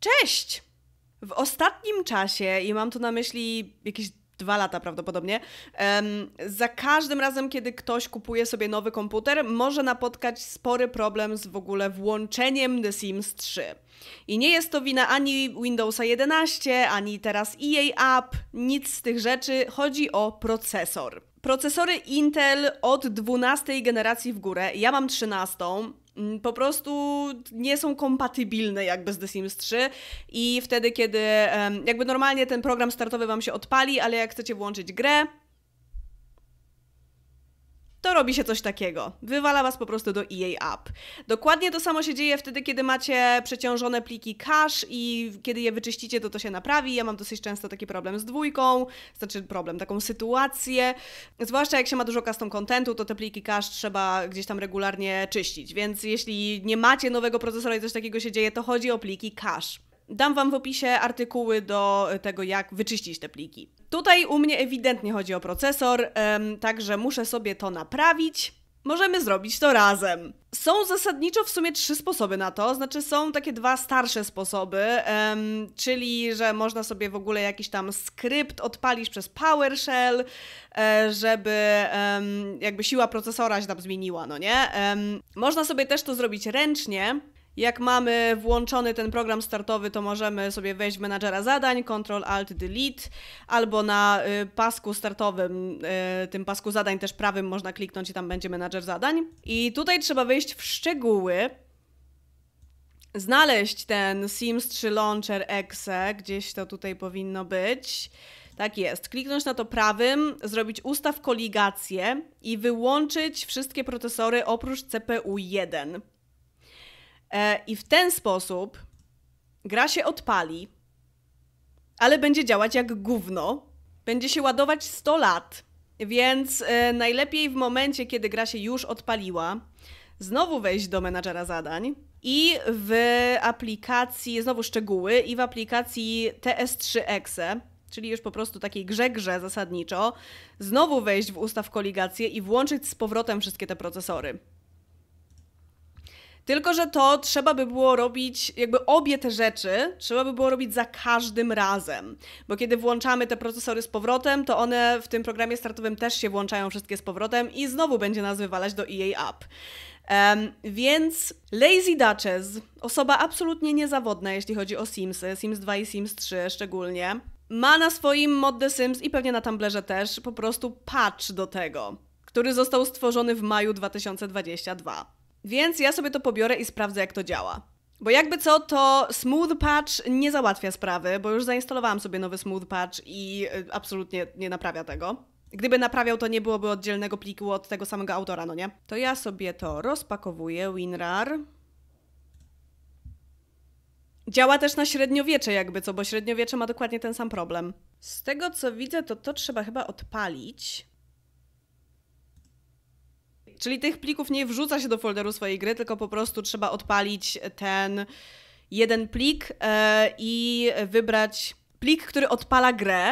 Cześć! W ostatnim czasie, i mam tu na myśli jakieś dwa lata prawdopodobnie, um, za każdym razem, kiedy ktoś kupuje sobie nowy komputer, może napotkać spory problem z w ogóle włączeniem The Sims 3. I nie jest to wina ani Windowsa 11, ani teraz EA App, nic z tych rzeczy, chodzi o procesor. Procesory Intel od 12 generacji w górę, ja mam 13, Mm, po prostu nie są kompatybilne jakby z The Sims 3 i wtedy, kiedy jakby normalnie ten program startowy Wam się odpali, ale jak chcecie włączyć grę, to robi się coś takiego. Wywala was po prostu do EA App. Dokładnie to samo się dzieje wtedy, kiedy macie przeciążone pliki cache i kiedy je wyczyścicie, to to się naprawi. Ja mam dosyć często taki problem z dwójką, znaczy problem, taką sytuację. Zwłaszcza jak się ma dużo custom contentu, to te pliki cache trzeba gdzieś tam regularnie czyścić. Więc jeśli nie macie nowego procesora i coś takiego się dzieje, to chodzi o pliki cache. Dam Wam w opisie artykuły do e, tego, jak wyczyścić te pliki. Tutaj u mnie ewidentnie chodzi o procesor, także muszę sobie to naprawić. Możemy zrobić to razem. Są zasadniczo w sumie trzy sposoby na to, znaczy są takie dwa starsze sposoby, um, czyli że można sobie w ogóle jakiś tam skrypt odpalić przez PowerShell, e, żeby um, jakby siła procesora się tam zmieniła, no nie? Um, można sobie też to zrobić ręcznie, jak mamy włączony ten program startowy, to możemy sobie wejść w menadżera zadań, Ctrl Alt Delete, albo na y, pasku startowym, y, tym pasku zadań też prawym można kliknąć i tam będzie menadżer zadań. I tutaj trzeba wejść w szczegóły, znaleźć ten Sims 3 Launcher Exe, gdzieś to tutaj powinno być. Tak jest. Kliknąć na to prawym, zrobić ustaw koligację i wyłączyć wszystkie procesory oprócz CPU 1. E, I w ten sposób gra się odpali, ale będzie działać jak gówno. Będzie się ładować 100 lat, więc e, najlepiej w momencie, kiedy gra się już odpaliła, znowu wejść do menadżera zadań i w aplikacji, znowu szczegóły, i w aplikacji TS3exe, czyli już po prostu takiej grze grze zasadniczo, znowu wejść w ustaw koligację i włączyć z powrotem wszystkie te procesory. Tylko, że to trzeba by było robić, jakby obie te rzeczy trzeba by było robić za każdym razem. Bo kiedy włączamy te procesory z powrotem, to one w tym programie startowym też się włączają wszystkie z powrotem i znowu będzie nas wywalać do EA App. Um, więc Lazy Duchess, osoba absolutnie niezawodna, jeśli chodzi o Simsy, Sims 2 i Sims 3 szczególnie, ma na swoim Mod The Sims i pewnie na Tumblrze też po prostu patch do tego, który został stworzony w maju 2022. Więc ja sobie to pobiorę i sprawdzę, jak to działa. Bo jakby co, to Smooth Patch nie załatwia sprawy, bo już zainstalowałam sobie nowy Smooth Patch i y, absolutnie nie naprawia tego. Gdyby naprawiał, to nie byłoby oddzielnego pliku od tego samego autora, no nie? To ja sobie to rozpakowuję, WinRAR. Działa też na średniowiecze jakby co, bo średniowiecze ma dokładnie ten sam problem. Z tego co widzę, to to trzeba chyba odpalić. Czyli tych plików nie wrzuca się do folderu swojej gry, tylko po prostu trzeba odpalić ten jeden plik e, i wybrać plik, który odpala grę.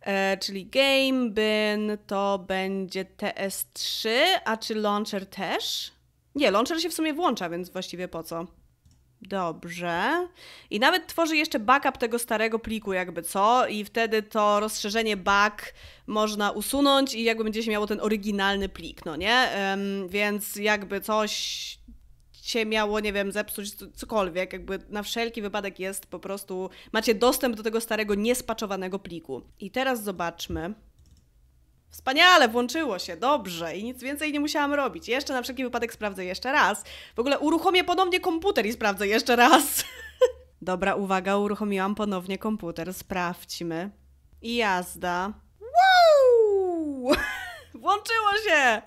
E, czyli game bin to będzie TS3, a czy launcher też? Nie, launcher się w sumie włącza, więc właściwie po co? Dobrze. I nawet tworzy jeszcze backup tego starego pliku, jakby co, i wtedy to rozszerzenie back można usunąć i jakby będzie się miało ten oryginalny plik, no nie? Um, więc jakby coś się miało, nie wiem, zepsuć cokolwiek, jakby na wszelki wypadek jest po prostu, macie dostęp do tego starego, niespaczowanego pliku. I teraz zobaczmy, Wspaniale, włączyło się, dobrze i nic więcej nie musiałam robić. Jeszcze na wszelki wypadek sprawdzę jeszcze raz. W ogóle uruchomię ponownie komputer i sprawdzę jeszcze raz. Dobra, uwaga, uruchomiłam ponownie komputer, sprawdźmy. I jazda. Wow! Włączyło się!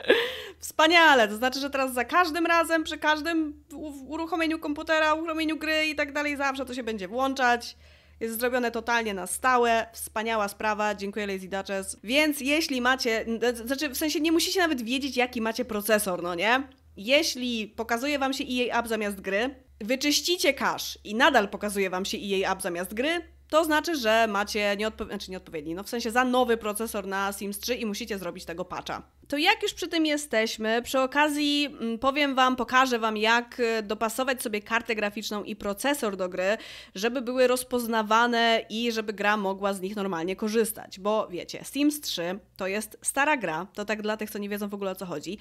Wspaniale! To znaczy, że teraz za każdym razem, przy każdym uruchomieniu komputera, uruchomieniu gry i tak dalej, zawsze to się będzie włączać. Jest zrobione totalnie na stałe. Wspaniała sprawa. Dziękuję Lazy Duchess. Więc jeśli macie, znaczy w sensie nie musicie nawet wiedzieć jaki macie procesor, no nie? Jeśli pokazuje wam się EA App zamiast gry, wyczyścicie cache i nadal pokazuje wam się EA App zamiast gry, to znaczy, że macie nieodpo- znaczy nieodpowiedni, no w sensie za nowy procesor na Sims 3 i musicie zrobić tego patcha to jak już przy tym jesteśmy, przy okazji mm, powiem Wam, pokażę Wam, jak y, dopasować sobie kartę graficzną i procesor do gry, żeby były rozpoznawane i żeby gra mogła z nich normalnie korzystać. Bo wiecie, Sims 3 to jest stara gra, to tak dla tych, co nie wiedzą w ogóle o co chodzi.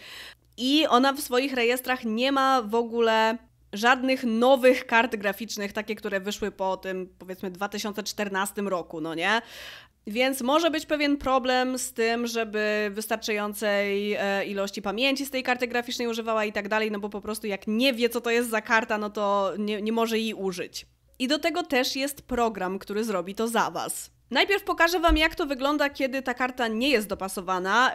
I ona w swoich rejestrach nie ma w ogóle żadnych nowych kart graficznych, takie, które wyszły po tym powiedzmy 2014 roku, no nie? Więc może być pewien problem z tym, żeby wystarczającej e, ilości pamięci z tej karty graficznej używała i tak dalej, no bo po prostu jak nie wie, co to jest za karta, no to nie, nie może jej użyć. I do tego też jest program, który zrobi to za Was. Najpierw pokażę Wam, jak to wygląda, kiedy ta karta nie jest dopasowana.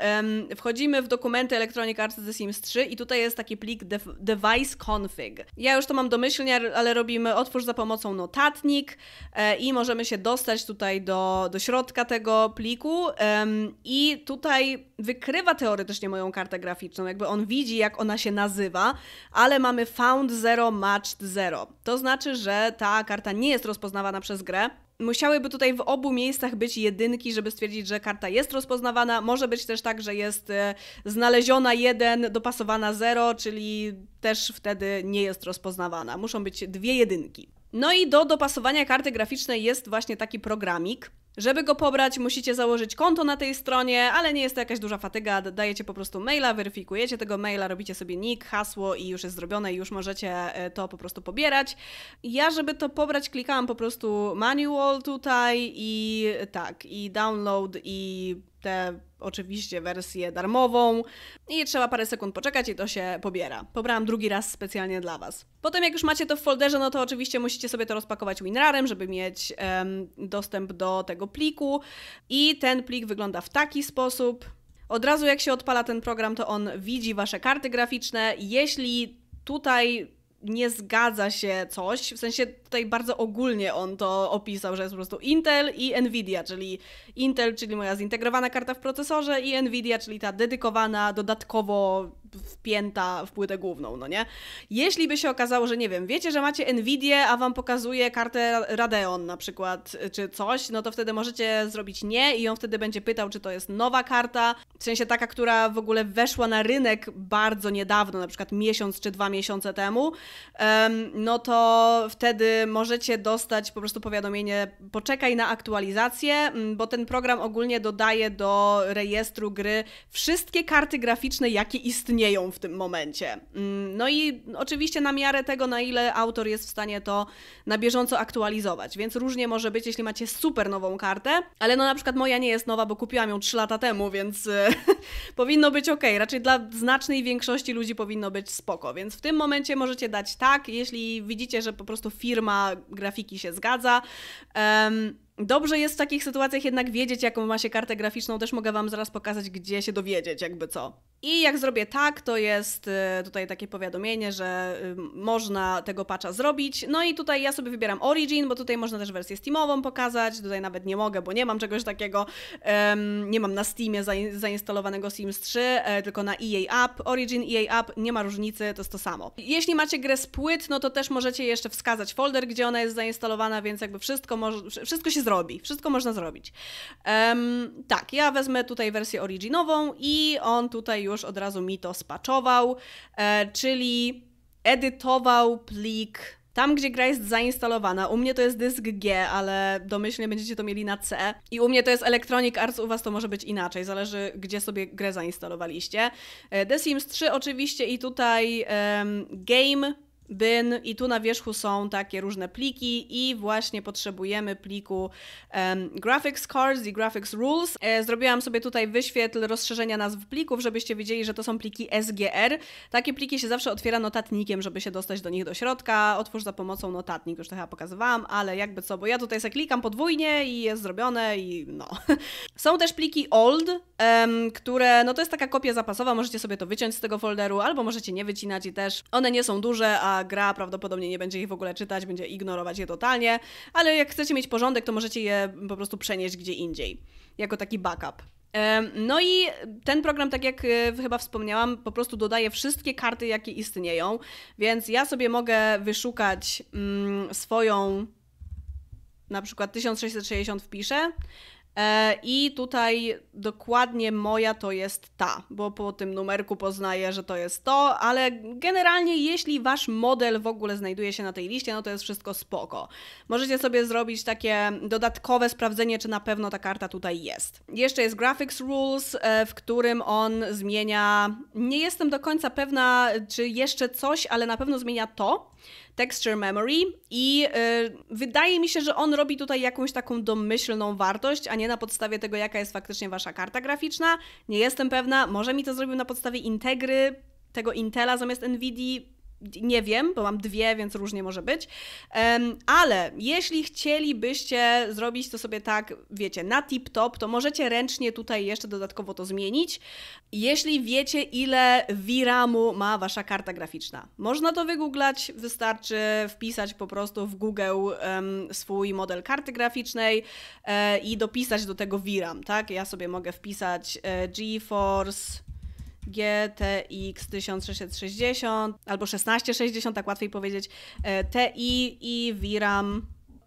Wchodzimy w dokumenty Electronic Arts The Sims 3 i tutaj jest taki plik device config. Ja już to mam domyślnie, ale robimy otwórz za pomocą notatnik e, i możemy się dostać tutaj do, do środka tego pliku i tutaj wykrywa teoretycznie moją kartę graficzną, jakby on widzi, jak ona się nazywa, ale mamy found 0, matched 0. To znaczy, że ta karta nie jest rozpoznawana przez grę, musiałyby tutaj w obu miejscach być jedynki, żeby stwierdzić, że karta jest rozpoznawana. Może być też tak, że jest e, znaleziona jeden, dopasowana zero, czyli też wtedy nie jest rozpoznawana. Muszą być dwie jedynki. No i do dopasowania karty graficznej jest właśnie taki programik. Żeby go pobrać, musicie założyć konto na tej stronie, ale nie jest to jakaś duża fatyga, dajecie po prostu maila, weryfikujecie tego maila, robicie sobie nick, hasło i już jest zrobione i już możecie e, to po prostu pobierać. Ja, żeby to pobrać, klikałam po prostu manual tutaj i tak, i download i tę oczywiście wersję darmową i trzeba parę sekund poczekać i to się pobiera. Pobrałam drugi raz specjalnie dla Was. Potem jak już macie to w folderze, no to oczywiście musicie sobie to rozpakować WinRarem, żeby mieć um, dostęp do tego pliku i ten plik wygląda w taki sposób. Od razu jak się odpala ten program, to on widzi Wasze karty graficzne. Jeśli tutaj nie zgadza się coś, w sensie tutaj bardzo ogólnie on to opisał, że jest po prostu Intel i Nvidia, czyli Intel, czyli moja zintegrowana karta w procesorze i Nvidia, czyli ta dedykowana, dodatkowo wpięta w płytę główną, no nie? Jeśli by się okazało, że nie wiem, wiecie, że macie Nvidię, a wam pokazuje kartę Radeon na przykład, czy coś, no to wtedy możecie zrobić nie i on wtedy będzie pytał, czy to jest nowa karta, w sensie taka, która w ogóle weszła na rynek bardzo niedawno, na przykład miesiąc czy dwa miesiące temu, no to wtedy możecie dostać po prostu powiadomienie poczekaj na aktualizację, mm, bo ten program ogólnie dodaje do rejestru gry wszystkie karty graficzne, jakie istnieją w tym momencie. Mm, no i oczywiście na miarę tego, na ile autor jest w stanie to na bieżąco aktualizować, więc różnie może być, jeśli macie super nową kartę, ale no na przykład moja nie jest nowa, bo kupiłam ją 3 lata temu, więc e, powinno być ok. Raczej dla znacznej większości ludzi powinno być spoko, więc w tym momencie możecie dać tak, jeśli widzicie, że po prostu firma grafiki się zgadza. Dobrze jest w takich sytuacjach jednak wiedzieć, jaką ma się kartę graficzną. Też mogę Wam zaraz pokazać, gdzie się dowiedzieć, jakby co. I jak zrobię tak, to jest y, tutaj takie powiadomienie, że y, można tego patcha zrobić. No i tutaj ja sobie wybieram Origin, bo tutaj można też wersję Steamową pokazać. Tutaj nawet nie mogę, bo nie mam czegoś takiego. Um, nie mam na Steamie zainstalowanego Sims 3, e, tylko na EA App. Origin, EA App, nie ma różnicy, to jest to samo. Jeśli macie grę z płyt, no to też możecie jeszcze wskazać folder, gdzie ona jest zainstalowana, więc jakby wszystko, wszystko się zrobi. Wszystko można zrobić. Um, tak, ja wezmę tutaj wersję Originową i on tutaj już już od razu mi to spaczował, e, czyli edytował plik tam, gdzie gra jest zainstalowana, u mnie to jest dysk G, ale domyślnie będziecie to mieli na C. I u mnie to jest Electronic Arts, u was to może być inaczej, zależy gdzie sobie grę zainstalowaliście. E, The Sims 3 oczywiście i tutaj game bin i tu na wierzchu są takie różne pliki i właśnie potrzebujemy pliku um, graphics cards i graphics rules. E, zrobiłam sobie tutaj wyświetl rozszerzenia nazw plików, żebyście wiedzieli, że to są pliki SGR. Takie pliki się zawsze otwiera notatnikiem, żeby się dostać do nich do środka. Otwórz za pomocą notatnik, już to chyba pokazywałam, ale jakby co, bo ja tutaj se klikam podwójnie i jest zrobione i no. Są też pliki old, um, które, no to jest taka kopia zapasowa, możecie sobie to wyciąć z tego folderu albo możecie nie wycinać i też one nie są duże, a gra prawdopodobnie nie będzie ich w ogóle czytać, będzie ignorować je totalnie, ale jak chcecie mieć porządek, to możecie je po prostu przenieść gdzie indziej, jako taki backup. No i ten program, tak jak e, chyba wspomniałam, po prostu dodaje wszystkie karty, jakie istnieją, więc ja sobie mogę wyszukać mm, swoją na przykład 1660 wpiszę E, I tutaj dokładnie moja to jest ta, bo po tym numerku poznaję, że to jest to, ale generalnie jeśli wasz model w ogóle znajduje się na tej liście, no to jest wszystko spoko. Możecie sobie zrobić takie dodatkowe sprawdzenie, czy na pewno ta karta tutaj jest. Jeszcze jest Graphics Rules, e, w którym on zmienia, nie jestem do końca pewna, czy jeszcze coś, ale na pewno zmienia to, Texture Memory i y, wydaje mi się, że on robi tutaj jakąś taką domyślną wartość, a nie na podstawie tego, jaka jest faktycznie wasza karta graficzna. Nie jestem pewna, może mi to zrobił na podstawie integry tego Intela zamiast NVIDIA nie wiem, bo mam dwie, więc różnie może być. ale jeśli chcielibyście zrobić to sobie tak, wiecie, na tip-top, to możecie ręcznie tutaj jeszcze dodatkowo to zmienić. Jeśli wiecie, ile VRAMu ma wasza karta graficzna, można to wygooglać, wystarczy wpisać po prostu w Google swój model karty graficznej e, i dopisać do tego VRAM, tak? Ja sobie mogę wpisać e, GeForce GTX 1660 albo 1660, tak łatwiej powiedzieć, e, TI i VRAM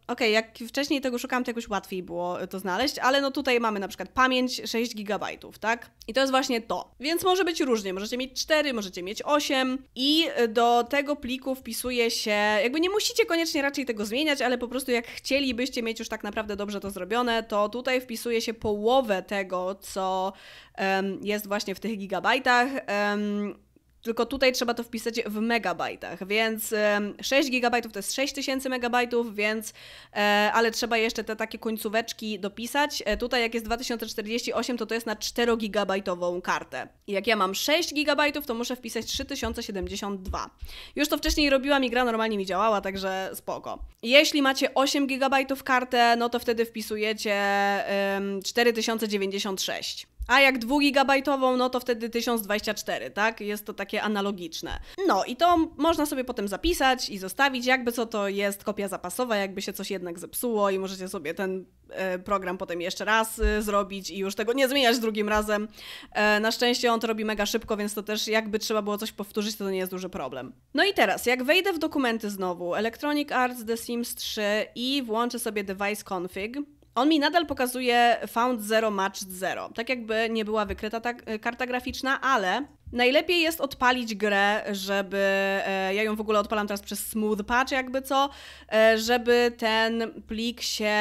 okay, jak wcześniej tego szukałam, to jakoś łatwiej było to znaleźć, ale no tutaj mamy na przykład pamięć 6 GB, tak? I to jest właśnie to. Więc może być różnie, możecie mieć 4, możecie mieć 8 i do tego pliku wpisuje się, jakby nie musicie koniecznie raczej tego zmieniać, ale po prostu jak chcielibyście mieć już tak naprawdę dobrze to zrobione, to tutaj wpisuje się połowę tego, co um, jest właśnie w tych gigabajtach. Um, tylko tutaj trzeba to wpisać w megabajtach, więc 6 gigabajtów to jest 6000 megabajtów, więc, e, ale trzeba jeszcze te takie końcóweczki dopisać. E, tutaj jak jest 2048, to to jest na 4 gigabajtową kartę. jak ja mam 6 gigabajtów, to muszę wpisać 3072. Już to wcześniej robiłam i gra normalnie mi działała, także spoko. Jeśli macie 8 gigabajtów kartę, no to wtedy wpisujecie 4096. A jak 2-gigabajtową, no to wtedy 1024, tak? Jest to takie analogiczne. No i to można sobie potem zapisać i zostawić, jakby co to jest kopia zapasowa, jakby się coś jednak zepsuło i możecie sobie ten e, program potem jeszcze raz e, zrobić i już tego nie zmieniać drugim razem. E, na szczęście on to robi mega szybko, więc to też jakby trzeba było coś powtórzyć, to, to nie jest duży problem. No i teraz, jak wejdę w dokumenty znowu, Electronic Arts The Sims 3 i włączę sobie device config, on mi nadal pokazuje Found Zero Match Zero. Tak jakby nie była wykryta ta e, karta graficzna, ale najlepiej jest odpalić grę, żeby. E, ja ją w ogóle odpalam teraz przez Smooth Patch, jakby co, e, żeby ten plik się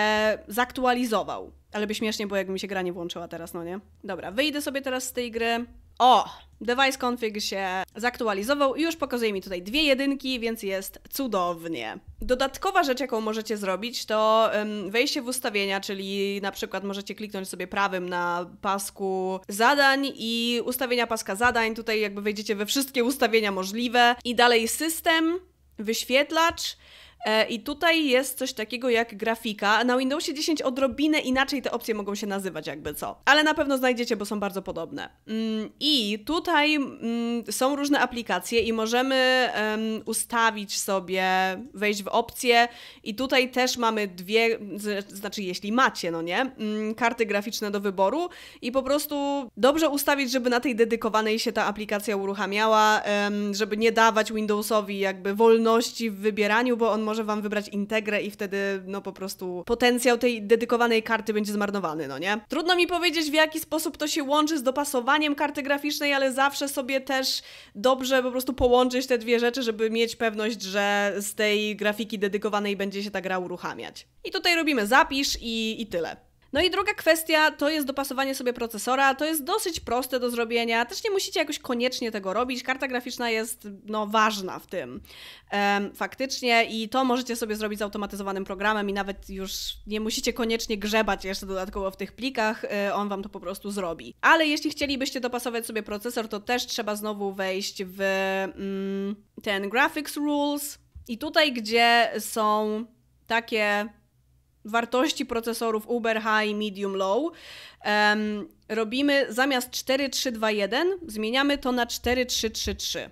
zaktualizował. Ale by śmiesznie było, jakby mi się gra nie włączyła teraz, no nie? Dobra, wyjdę sobie teraz z tej gry. O! Device config się zaktualizował i już pokazuje mi tutaj dwie jedynki, więc jest cudownie. Dodatkowa rzecz, jaką możecie zrobić, to wejście w ustawienia, czyli na przykład możecie kliknąć sobie prawym na pasku zadań i ustawienia paska zadań. Tutaj jakby wejdziecie we wszystkie ustawienia możliwe i dalej system, wyświetlacz, E, I tutaj jest coś takiego jak grafika. Na Windowsie 10 odrobinę inaczej te opcje mogą się nazywać, jakby co. Ale na pewno znajdziecie, bo są bardzo podobne. Mm, I tutaj mm, są różne aplikacje i możemy ustawić sobie, wejść w opcje. I tutaj też mamy dwie, znaczy jeśli macie, no nie, mm, karty graficzne do wyboru i po prostu dobrze ustawić, żeby na tej dedykowanej się ta aplikacja uruchamiała, żeby nie dawać Windowsowi jakby wolności w wybieraniu, bo on może może wam wybrać integrę i wtedy no po prostu potencjał tej dedykowanej karty będzie zmarnowany, no nie? Trudno mi powiedzieć w jaki sposób to się łączy z dopasowaniem karty graficznej, ale zawsze sobie też dobrze po prostu połączyć te dwie rzeczy, żeby mieć pewność, że z tej grafiki dedykowanej będzie się ta gra uruchamiać. I tutaj robimy zapisz i, i tyle. No i druga kwestia to jest dopasowanie sobie procesora. To jest dosyć proste do zrobienia. Też nie musicie jakoś koniecznie tego robić. Karta graficzna jest no, ważna w tym faktycznie i to możecie sobie zrobić z automatyzowanym programem i nawet już nie musicie koniecznie grzebać jeszcze dodatkowo w tych plikach. E, on wam to po prostu zrobi. Ale jeśli chcielibyście dopasować sobie procesor, to też trzeba znowu wejść w mm, ten graphics rules i tutaj, gdzie są takie wartości procesorów Uber High, Medium, Low, um, robimy zamiast 4321, zmieniamy to na 4333.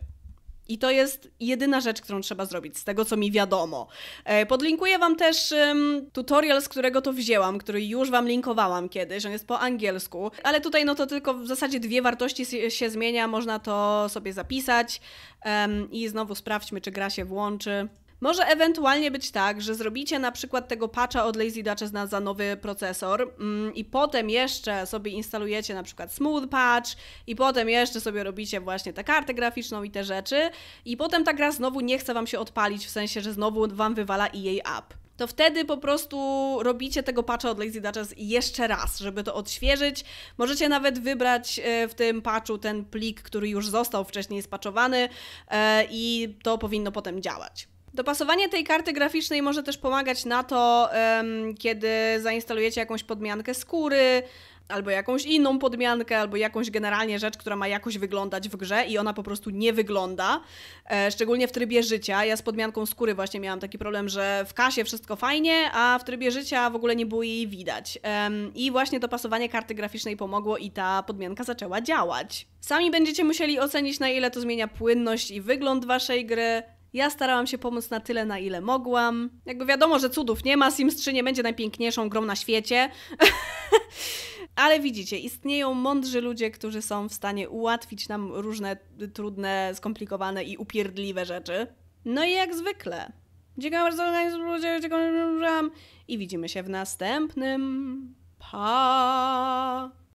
I to jest jedyna rzecz, którą trzeba zrobić, z tego co mi wiadomo. E, podlinkuję Wam też um, tutorial, z którego to wzięłam, który już Wam linkowałam kiedyś, on jest po angielsku, ale tutaj no to tylko w zasadzie dwie wartości się zmienia, można to sobie zapisać um, i znowu sprawdźmy, czy gra się włączy. Może ewentualnie być tak, że zrobicie na przykład tego patcha od Lazy Duchess za nowy procesor mm, i potem jeszcze sobie instalujecie na przykład Smooth Patch i potem jeszcze sobie robicie właśnie tę kartę graficzną i te rzeczy i potem ta gra znowu nie chce Wam się odpalić, w sensie, że znowu Wam wywala jej app to wtedy po prostu robicie tego patcha od Lazy Duchess jeszcze raz, żeby to odświeżyć. Możecie nawet wybrać e, w tym patchu ten plik, który już został wcześniej spaczowany e, i to powinno potem działać. Dopasowanie tej karty graficznej może też pomagać na to, kiedy zainstalujecie jakąś podmiankę skóry, albo jakąś inną podmiankę, albo jakąś generalnie rzecz, która ma jakoś wyglądać w grze i ona po prostu nie wygląda, e, szczególnie w trybie życia. Ja z podmianką skóry właśnie miałam taki problem, że w kasie wszystko fajnie, a w trybie życia w ogóle nie było jej widać. I właśnie dopasowanie karty graficznej pomogło i ta podmianka zaczęła działać. Sami będziecie musieli ocenić, na ile to zmienia płynność i wygląd waszej gry. Ja starałam się pomóc na tyle, na ile mogłam. Jakby wiadomo, że cudów nie ma, Sims 3 nie będzie najpiękniejszą grą na świecie. Ale widzicie, istnieją mądrzy ludzie, którzy są w stanie ułatwić nam różne trudne, skomplikowane i upierdliwe rzeczy. No i jak zwykle. Dziękuję bardzo, ludzie, dziękuję i widzimy się w następnym. Pa!